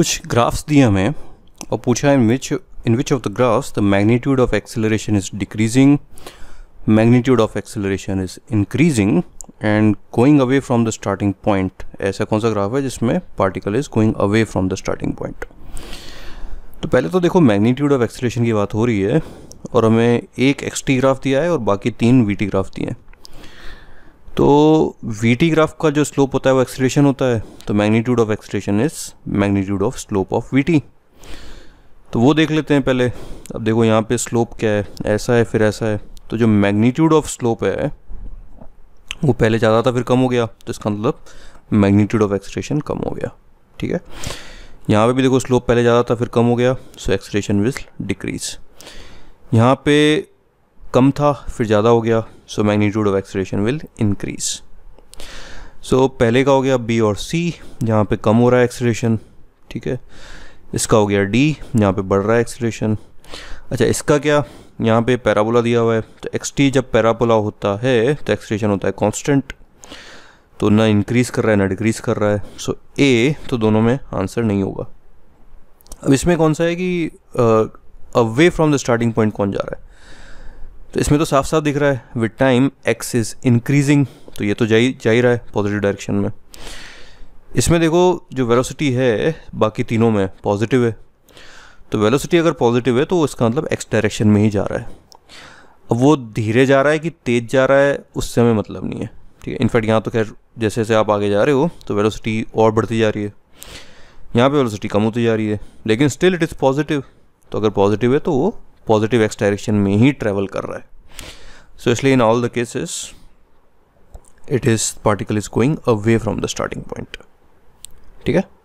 कुछ ग्राफ्स दिए हमें और पूछा in which in which of the graphs the magnitude of acceleration is decreasing magnitude of acceleration is increasing and going away from the starting point ऐसा कौन सा graph है जिसमें particle is going away from the starting point तो पहले तो देखो magnitude of acceleration की बात हो रही है और हमें एक एक्स टी ग्राफ दिया है और बाकी तीन वी टी ग्राफ दिए हैं तो वी टी ग्राफ का जो स्लोप होता है वो एक्सलेशन होता है तो magnitude of acceleration is magnitude of slope of V T तो वो देख लेते हैं पहले अब देखो यहाँ पे स्लोप क्या है ऐसा है फिर ऐसा है तो जो मैग्नीट्यूड ऑफ स्लोप है वो पहले ज़्यादा था फिर कम हो गया तो इसका मतलब मैग्नीट्यूड ऑफ एक्सलेशन कम हो गया ठीक है यहाँ पे भी देखो स्लोप पहले ज़्यादा था फिर कम हो गया सो एक्सलेशन विल डिक्रीज यहाँ पे कम था फिर ज़्यादा हो गया so magnitude of acceleration will increase so पहले का हो गया बी और सी जहाँ पे कम हो रहा है एक्सलेशन ठीक है इसका हो गया डी जहाँ पे बढ़ रहा है एक्सलेशन अच्छा इसका क्या यहाँ पे पैराबोला दिया हुआ है तो एक्स टी जब पैराबोला होता है तो एक्सलेशन होता है कॉन्स्टेंट तो ना इंक्रीज़ कर रहा है ना डिक्रीज़ कर रहा है सो so, ए तो दोनों में आंसर नहीं होगा अब इसमें कौन सा है कि away from the starting point कौन जा रहा है तो इसमें तो साफ साफ दिख रहा है with time X is increasing तो ये तो जा ही जा ही रहा है पॉजिटिव डायरेक्शन में इसमें देखो जो वेलोसिटी है बाकी तीनों में पॉजिटिव है तो वेलोसिटी अगर पॉजिटिव है तो इसका मतलब एक्स डायरेक्शन में ही जा रहा है अब वो धीरे जा रहा है कि तेज़ जा रहा है उससे हमें मतलब नहीं है ठीक है इनफैक्ट यहाँ तो खैर जैसे जैसे आप आगे जा रहे हो तो वेलोसिटी और बढ़ती जा रही है यहाँ पे वेलोसिटी कम होती जा रही है लेकिन स्टिल इट इज़ पॉजिटिव तो अगर पॉजिटिव है तो वो पॉजिटिव एक्स डायरेक्शन में ही ट्रेवल कर रहा है सो इसलिए in all the cases it is particle is going away from the starting point ठीक है